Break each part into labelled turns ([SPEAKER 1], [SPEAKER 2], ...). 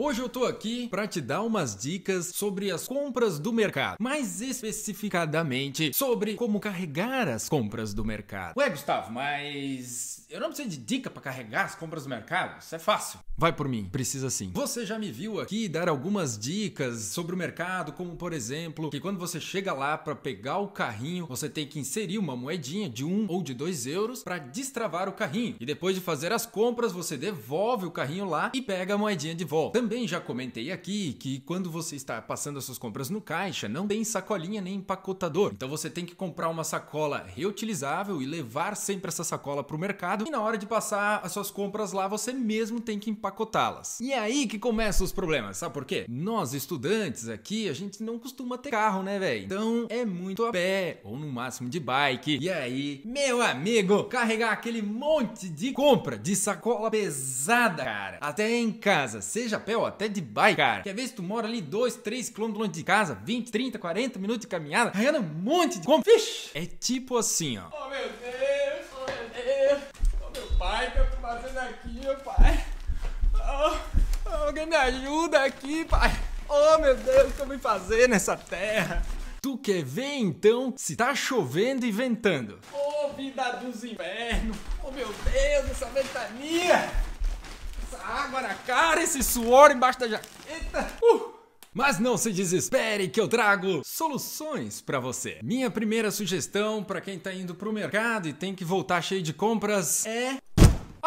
[SPEAKER 1] Hoje eu tô aqui para te dar umas dicas sobre as compras do mercado, mais especificadamente sobre como carregar as compras do mercado. Ué, Gustavo, mas eu não preciso de dica para carregar as compras do mercado, isso é fácil. Vai por mim, precisa sim. Você já me viu aqui dar algumas dicas sobre o mercado, como por exemplo, que quando você chega lá para pegar o carrinho, você tem que inserir uma moedinha de 1 um ou de 2 euros para destravar o carrinho. E depois de fazer as compras, você devolve o carrinho lá e pega a moedinha de volta. Também também já comentei aqui que quando você está passando as suas compras no caixa, não tem sacolinha nem empacotador. Então você tem que comprar uma sacola reutilizável e levar sempre essa sacola para o mercado. E na hora de passar as suas compras lá, você mesmo tem que empacotá-las. E é aí que começam os problemas, sabe por quê? Nós estudantes aqui, a gente não costuma ter carro, né, velho? Então é muito a pé ou no máximo de bike. E aí, meu amigo, carregar aquele monte de compra de sacola pesada, cara, até em casa, seja pé céu, até de bike, cara. Quer ver se tu mora ali 2, 3 quilômetros longe de casa, 20, 30, 40 minutos de caminhada, ganhando um monte de como. Vixe! É tipo assim, ó. Oh, meu Deus, oh, meu Deus. Oh, meu pai, o que eu tô fazendo aqui, meu pai? Oh, alguém me ajuda aqui, pai. Oh, meu Deus, o que eu vim fazer nessa terra? Tu quer ver então se tá chovendo e ventando? Ô, oh, vida dos invernos! Oh, meu Deus, essa ventania! tapa na cara, esse suor embaixo da jaqueta. Uh! Mas não se desespere que eu trago soluções para você. Minha primeira sugestão para quem está indo para o mercado e tem que voltar cheio de compras é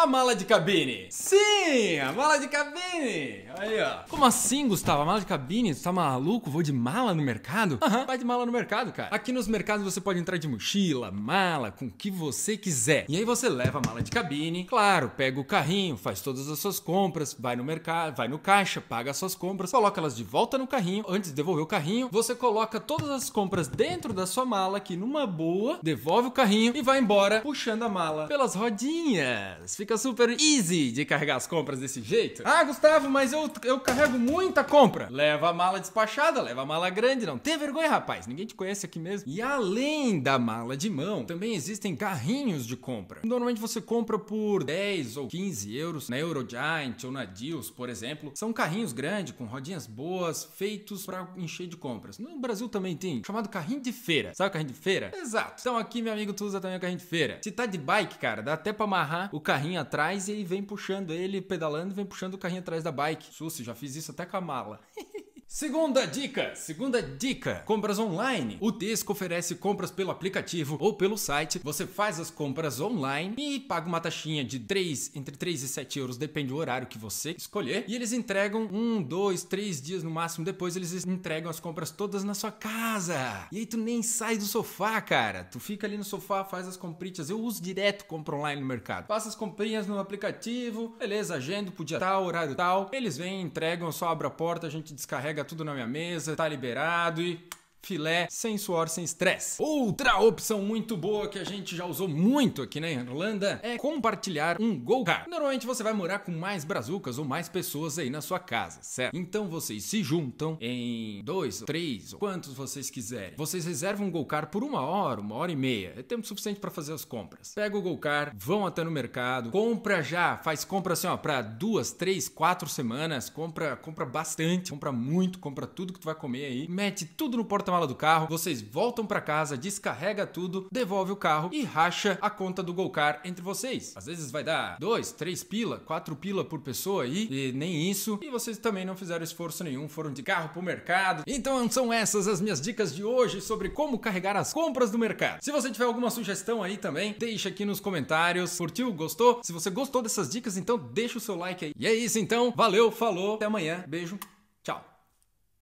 [SPEAKER 1] a mala de cabine. Sim, a mala de cabine. Aí, ó. Como assim, Gustavo? A mala de cabine? Você tá maluco? Vou de mala no mercado? Aham, uhum. vai de mala no mercado, cara. Aqui nos mercados você pode entrar de mochila, mala, com o que você quiser. E aí você leva a mala de cabine, claro, pega o carrinho, faz todas as suas compras, vai no mercado, vai no caixa, paga as suas compras, coloca elas de volta no carrinho. Antes de devolver o carrinho, você coloca todas as compras dentro da sua mala aqui numa boa, devolve o carrinho e vai embora puxando a mala pelas rodinhas. Fica Fica super easy de carregar as compras desse jeito. Ah, Gustavo, mas eu, eu carrego muita compra. Leva a mala despachada, leva a mala grande, não tem vergonha, rapaz. Ninguém te conhece aqui mesmo. E além da mala de mão, também existem carrinhos de compra. Normalmente você compra por 10 ou 15 euros na Eurogiant ou na Deals, por exemplo. São carrinhos grandes, com rodinhas boas, feitos para encher de compras. No Brasil também tem, chamado carrinho de feira. Sabe o carrinho de feira? Exato. Então aqui, meu amigo, tu usa também o carrinho de feira. Se tá de bike, cara, dá até para amarrar o carrinho atrás e ele vem puxando ele, pedalando, vem puxando o carrinho atrás da bike. Sussi, já fiz isso até com a mala. Segunda dica, segunda dica, compras online. O Tesco oferece compras pelo aplicativo ou pelo site. Você faz as compras online e paga uma taxinha de 3, entre 3 e 7 euros, depende do horário que você escolher. E eles entregam um, dois, três dias no máximo depois, eles entregam as compras todas na sua casa. E aí tu nem sai do sofá, cara. Tu fica ali no sofá, faz as comprinhas. Eu uso direto compra online no mercado. Faço as comprinhas no aplicativo, beleza, agendo pro dia tal, horário tal. Eles vêm, entregam, só abre a porta, a gente descarrega tudo na minha mesa, tá liberado e filé sem suor, sem estresse. Outra opção muito boa que a gente já usou muito aqui na Irlanda é compartilhar um go-kart. Normalmente você vai morar com mais brazucas ou mais pessoas aí na sua casa, certo? Então vocês se juntam em dois, três, ou quantos vocês quiserem. Vocês reservam um go-kart por uma hora, uma hora e meia. É tempo suficiente para fazer as compras. Pega o go-kart, vão até no mercado, compra já, faz compra assim ó, para duas, três, quatro semanas, compra, compra bastante, compra muito, compra tudo que tu vai comer aí, mete tudo no porta porta-mala do carro, vocês voltam para casa, descarrega tudo, devolve o carro e racha a conta do Golcar entre vocês. Às vezes vai dar 2, 3 pila, 4 pila por pessoa aí, e nem isso. E vocês também não fizeram esforço nenhum, foram de carro pro mercado. Então são essas as minhas dicas de hoje sobre como carregar as compras do mercado. Se você tiver alguma sugestão aí também, deixa aqui nos comentários. Curtiu? Gostou? Se você gostou dessas dicas, então deixa o seu like aí. E é isso então. Valeu, falou, até amanhã. Beijo. Tchau.